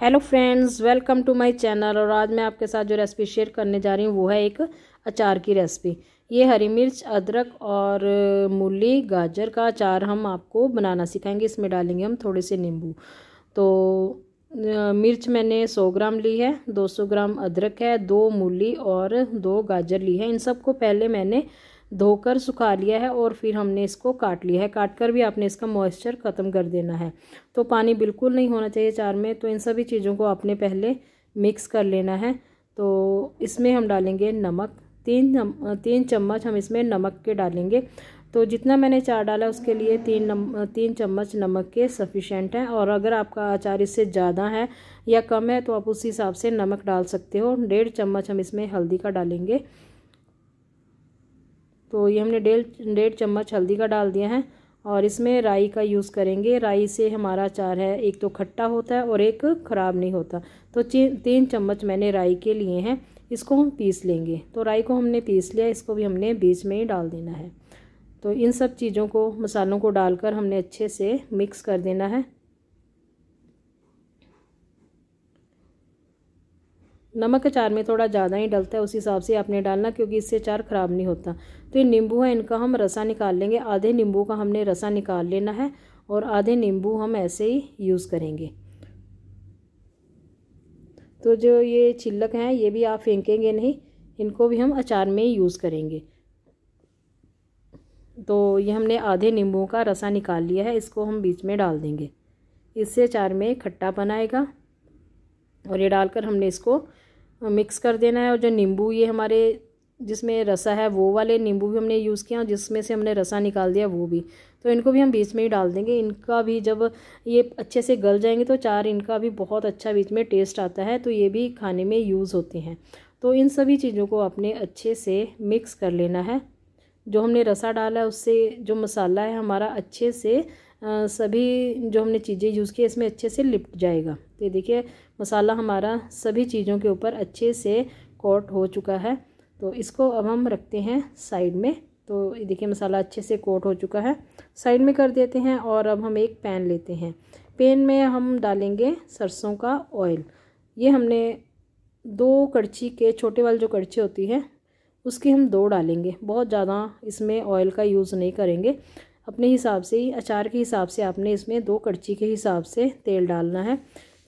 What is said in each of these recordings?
hello friends welcome to my channel और आज मैं आपके साथ जो रेसिपी शेयर करने जा रही हूँ वो है एक अचार की रेसिपी ये हरी मिर्च अदरक और मूली गाजर का अचार हम आपको बनाना सिखाएंगे इसमें डालेंगे हम थोड़े से नींबू तो मिर्च मैंने 100 ग्राम ली है 200 ग्राम अदरक है दो मूली और दो गाजर ली है इन सबको पहले मैंने धोकर सुखा लिया है और फिर हमने इसको काट लिया है काट कर भी आपने इसका मॉइस्चर ख़त्म कर देना है तो पानी बिल्कुल नहीं होना चाहिए चार में तो इन सभी चीज़ों को आपने पहले मिक्स कर लेना है तो इसमें हम डालेंगे नमक तीन नम, तीन चम्मच हम इसमें नमक के डालेंगे तो जितना मैंने चार डाला उसके लिए तीन नम तीन चम्मच नमक के सफिशेंट हैं और अगर आपका अचार इससे ज़्यादा है या कम है तो आप उस हिसाब से नमक डाल सकते हो डेढ़ चम्मच हम इसमें हल्दी का डालेंगे तो ये हमने डेढ़ डेढ़ चम्मच हल्दी का डाल दिया है और इसमें राई का यूज़ करेंगे राई से हमारा अचार है एक तो खट्टा होता है और एक ख़राब नहीं होता तो तीन चम्मच मैंने राई के लिए हैं इसको हम पीस लेंगे तो राई को हमने पीस लिया इसको भी हमने बीच में ही डाल देना है तो इन सब चीज़ों को मसालों को डालकर हमने अच्छे से मिक्स कर देना है नमक अचार में थोड़ा ज़्यादा ही डलता है उस हिसाब से आपने डालना क्योंकि इससे अचार ख़राब नहीं होता तो ये नींबू है इनका हम रसा निकाल लेंगे आधे नींबू का हमने रसा निकाल लेना है और आधे नींबू हम ऐसे ही यूज़ करेंगे तो जो ये छिलक हैं ये भी आप फेंकेंगे नहीं इनको भी हम अचार में यूज़ करेंगे तो ये हमने आधे नींबू का रसा निकाल लिया है इसको हम बीच में डाल देंगे इससे अचार में खट्टा बनाएगा और ये डालकर हमने इसको मिक्स कर देना है और जो नींबू ये हमारे जिसमें रसा है वो वाले नींबू भी हमने यूज़ किया और जिसमें से हमने रसा निकाल दिया वो भी तो इनको भी हम बीच में ही डाल देंगे इनका भी जब ये अच्छे से गल जाएंगे तो चार इनका भी बहुत अच्छा बीच में टेस्ट आता है तो ये भी खाने में यूज़ होते हैं तो इन सभी चीज़ों को आपने अच्छे से मिक्स कर लेना है जो हमने रसा डाला है उससे जो मसाला है हमारा अच्छे से सभी जो हमने चीज़ें यूज़ की इसमें अच्छे से लिपट जाएगा तो ये देखिए मसाला हमारा सभी चीज़ों के ऊपर अच्छे से कोट हो चुका है तो इसको अब हम रखते हैं साइड में तो ये देखिए मसाला अच्छे से कोट हो चुका है साइड में कर देते हैं और अब हम एक पैन लेते हैं पैन में हम डालेंगे सरसों का ऑयल ये हमने दो कड़छी के छोटे वाले जो कड़छी होती है उसकी हम दो डालेंगे बहुत ज़्यादा इसमें ऑयल का यूज़ नहीं करेंगे अपने हिसाब से ही अचार के हिसाब से आपने इसमें दो कड़छी के हिसाब से तेल डालना है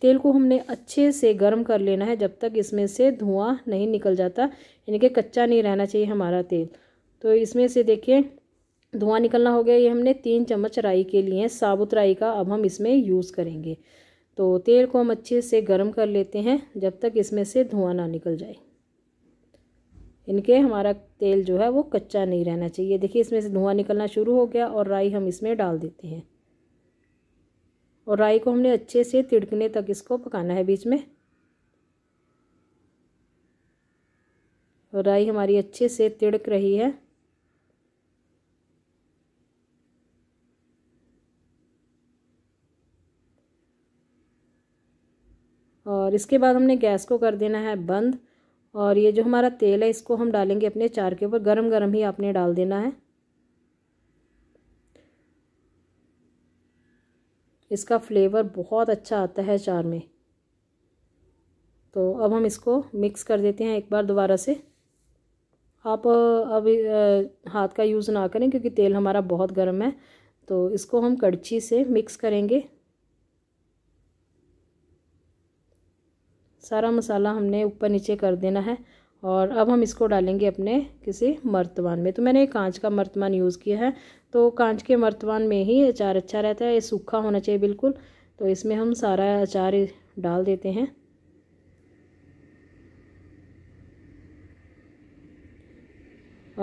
तेल को हमने अच्छे से गर्म कर लेना है जब तक इसमें से धुआं नहीं निकल जाता यानी कि कच्चा नहीं रहना चाहिए हमारा तेल तो इसमें से देखिए धुआं निकलना हो गया ये हमने तीन चम्मच राई के लिए साबुत राई का अब हम इसमें यूज़ करेंगे तो तेल को हम अच्छे से गर्म कर लेते हैं जब तक इसमें से धुआँ ना निकल जाए इनके हमारा तेल जो है वो कच्चा नहीं रहना चाहिए देखिए इसमें से धुआं निकलना शुरू हो गया और राई हम इसमें डाल देते हैं और राई को हमने अच्छे से तिड़कने तक इसको पकाना है बीच में और राई हमारी अच्छे से तिड़क रही है और इसके बाद हमने गैस को कर देना है बंद और ये जो हमारा तेल है इसको हम डालेंगे अपने चार के ऊपर गरम गरम ही आपने डाल देना है इसका फ्लेवर बहुत अच्छा आता है अचार में तो अब हम इसको मिक्स कर देते हैं एक बार दोबारा से आप अब हाथ का यूज़ ना करें क्योंकि तेल हमारा बहुत गर्म है तो इसको हम कड़छी से मिक्स करेंगे सारा मसाला हमने ऊपर नीचे कर देना है और अब हम इसको डालेंगे अपने किसी मर्तवान में तो मैंने कांच का मर्तवान यूज़ किया है तो कांच के मर्तवान में ही अचार अच्छा रहता है ये सूखा होना चाहिए बिल्कुल तो इसमें हम सारा अचार डाल देते हैं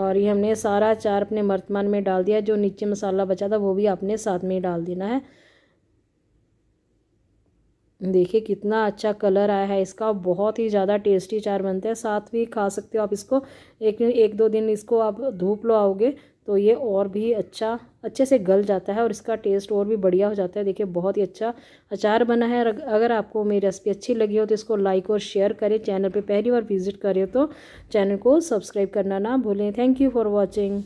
और ये हमने सारा अचार अपने मर्तमान में डाल दिया जो नीचे मसाला बचा था वो भी आपने साथ में ही डाल देना है देखिए कितना अच्छा कलर आया है इसका बहुत ही ज़्यादा टेस्टी चार बनते हैं साथ भी खा सकते हो आप इसको एक एक दो दिन इसको आप धूप लो आओगे तो ये और भी अच्छा अच्छे से गल जाता है और इसका टेस्ट और भी बढ़िया हो जाता है देखिए बहुत ही अच्छा अचार बना है अगर आपको मेरी रेसिपी अच्छी लगी हो तो इसको लाइक और शेयर करें चैनल पे पहली बार विज़िट करें तो चैनल को सब्सक्राइब करना ना भूलें थैंक यू फॉर वॉचिंग